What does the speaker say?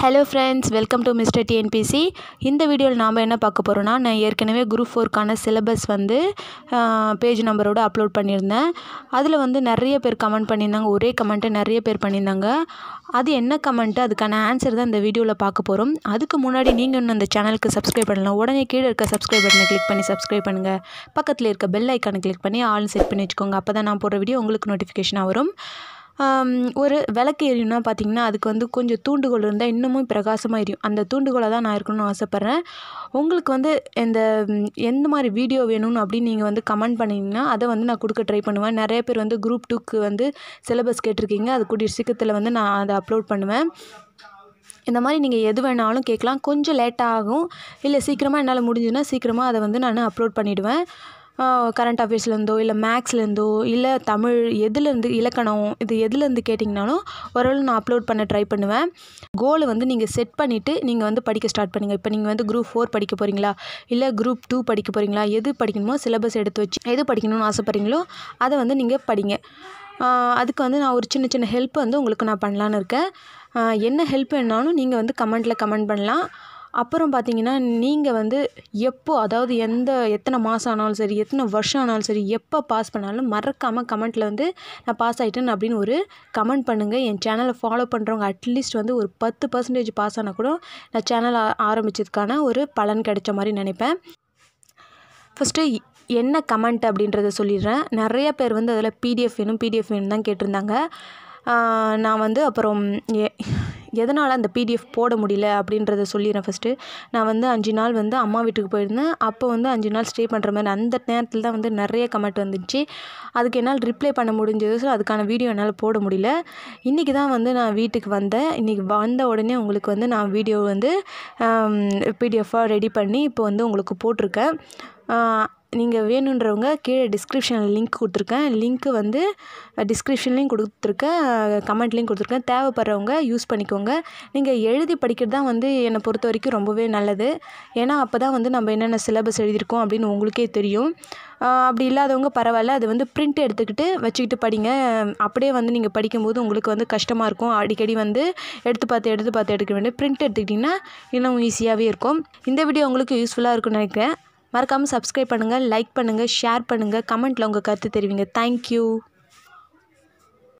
hello friends welcome to mister TNPC இந்த வீடியோவில் நாம் என்ன பார்க்க போகிறோன்னா நான் ஏற்கனவே குரூப் ஃபோர்க்கான சிலபஸ் வந்து பேஜ் நம்பரோடு அப்லோட் பண்ணியிருந்தேன் அதில் வந்து நிறைய பேர் கமெண்ட் பண்ணியிருந்தாங்க ஒரே கமெண்ட்டு நிறைய பேர் பண்ணியிருந்தாங்க அது என்ன கமெண்ட்டு அதுக்கான ஆன்சர் தான் இந்த வீடியோவில் பார்க்க போகிறோம் அதுக்கு முன்னாடி நீங்கள் இன்னும் இந்த சேனலுக்கு சப்ஸ்கிரைப் பண்ணலாம் உடனே கீழே இருக்க சப்ஸ்கிரைப் பட்டனை கிளிக் பண்ணி சப்ஸ்கிரைப் பண்ணுங்கள் பக்கத்தில் இருக்க பெல் ஐக்கானை கிளிக் பண்ணி ஆல் செட் பண்ணி வச்சுக்கோங்க அப்போ தான் நான் போடுற வீடியோ உங்களுக்கு நோட்டிஃபிகேஷனாக வரும் ஒரு விளக்கு எரியும்னா பார்த்திங்கன்னா அதுக்கு வந்து கொஞ்சம் தூண்டுகோல் இருந்தால் இன்னமும் பிரகாசமாக எரியும் அந்த தூண்டுகோலை தான் நான் இருக்கணும்னு ஆசைப்பட்றேன் உங்களுக்கு வந்து இந்த எந்த மாதிரி வீடியோ வேணும்னு அப்படின்னு நீங்கள் வந்து கமெண்ட் பண்ணிங்கன்னா அதை வந்து நான் கொடுக்க ட்ரை பண்ணுவேன் நிறைய பேர் வந்து குரூப் டூக்கு வந்து சிலபஸ் கேட்டிருக்கீங்க அது கூடிய சீக்கிரத்தில் வந்து நான் அதை அப்லோட் பண்ணுவேன் இந்த மாதிரி நீங்கள் எது வேணாலும் கேட்கலாம் கொஞ்சம் லேட்டாகும் இல்லை சீக்கிரமாக என்னால் முடிஞ்சுன்னா சீக்கிரமாக அதை வந்து நான் அப்லோட் பண்ணிவிடுவேன் கரண்ட் அஃபேர்ஸ்லேருந்தோ இல்லை மேக்ஸ்லேருந்தோ இல்லை தமிழ் எதுலேருந்து இலக்கணம் இது எதுலேருந்து கேட்டிங்கனாலும் ஓரளவு நான் அப்லோட் பண்ண ட்ரை பண்ணுவேன் கோலை வந்து நீங்கள் செட் பண்ணிவிட்டு நீங்கள் வந்து படிக்க ஸ்டார்ட் பண்ணுங்கள் இப்போ நீங்கள் வந்து குரூப் ஃபோர் படிக்க போகிறீங்களா இல்லை குரூப் டூ படிக்க போகிறீங்களா எது படிக்கணுமோ சிலபஸ் எடுத்து வச்சு எது படிக்கணும்னு ஆசைப்பட்றீங்களோ அதை வந்து நீங்கள் படிங்க அதுக்கு வந்து நான் ஒரு சின்ன சின்ன ஹெல்ப் வந்து உங்களுக்கு நான் பண்ணலான்னு இருக்கேன் என்ன ஹெல்ப் வேணாலும் நீங்கள் வந்து கமெண்ட்டில் கமெண்ட் பண்ணலாம் அப்புறம் பார்த்தீங்கன்னா நீங்கள் வந்து எப்போது அதாவது எந்த எத்தனை மாதம் ஆனாலும் சரி எத்தனை வருஷம் ஆனாலும் சரி எப்போ பாஸ் பண்ணாலும் மறக்காமல் கமெண்ட்டில் வந்து நான் பாஸ் ஆகிட்டேன் அப்படின்னு ஒரு கமெண்ட் பண்ணுங்கள் என் சேனலை ஃபாலோ பண்ணுறவங்க அட்லீஸ்ட் வந்து ஒரு பத்து பர்சன்டேஜ் பாஸ் ஆனால் கூட நான் சேனல் ஆரம்பித்ததுக்கான ஒரு பலன் கிடைச்ச மாதிரி நினைப்பேன் ஃபஸ்ட்டு என்ன கமெண்ட் அப்படின்றத சொல்லிடுறேன் நிறைய பேர் வந்து அதில் பிடிஎஃப் வேணும் பிடிஎஃப் வேணும் தான் கேட்டிருந்தாங்க நான் வந்து அப்புறம் எதனால் அந்த பிடிஎஃப் போட முடியல அப்படின்றத சொல்லிடுறேன் ஃபஸ்ட்டு நான் வந்து அஞ்சு நாள் வந்து அம்மா வீட்டுக்கு போயிருந்தேன் அப்போ வந்து அஞ்சு நாள் ஸ்டே பண்ணுற மாதிரி அந்த நேரத்தில் தான் வந்து நிறைய கமெண்ட் வந்துச்சு அதுக்கு என்னால் ரிப்ளை பண்ண முடிஞ்சது ஸோ அதுக்கான வீடியோ என்னால் போட முடியல இன்றைக்கி தான் வந்து நான் வீட்டுக்கு வந்தேன் இன்றைக்கி வந்த உடனே உங்களுக்கு வந்து நான் வீடியோ வந்து பிடிஎஃபாக ரெடி பண்ணி இப்போ வந்து உங்களுக்கு போட்டிருக்கேன் நீங்கள் வேணுன்றவங்க கீழே டிஸ்கிரிப்ஷனில் லிங்க் கொடுத்துருக்கேன் லிங்க்கு வந்து டிஸ்கிரிப்ஷன்லேயும் கொடுத்துருக்கேன் கமெண்ட்லேயும் கொடுத்துருக்கேன் தேவைப்படுறவங்க யூஸ் பண்ணிக்கோங்க நீங்கள் எழுதி படிக்கிறது தான் வந்து என்னை பொறுத்த வரைக்கும் ரொம்பவே நல்லது ஏன்னா அப்போ தான் வந்து நம்ம என்னென்ன சிலபஸ் எழுதியிருக்கோம் அப்படின்னு உங்களுக்கே தெரியும் அப்படி இல்லாதவங்க பரவாயில்ல அது வந்து பிரிண்ட் எடுத்துக்கிட்டு வச்சுக்கிட்டு படிங்க அப்படியே வந்து நீங்கள் படிக்கும்போது உங்களுக்கு வந்து கஷ்டமாக இருக்கும் அடிக்கடி வந்து எடுத்து பார்த்து எடுத்து பார்த்து எடுக்க வேண்டிய பிரிண்ட் எடுத்துக்கிட்டிங்கன்னா இன்னும் ஈஸியாகவே இருக்கும் இந்த வீடியோ உங்களுக்கு யூஸ்ஃபுல்லாக இருக்கும்னு நினைக்கிறேன் மறக்காமல் சப்ஸ்கிரைப் பண்ணுங்கள் லைக் பண்ணுங்கள் ஷேர் பண்ணுங்கள் கமெண்ட்டில் உங்கள் கருத்து தெரிவிங்க தேங்க்யூ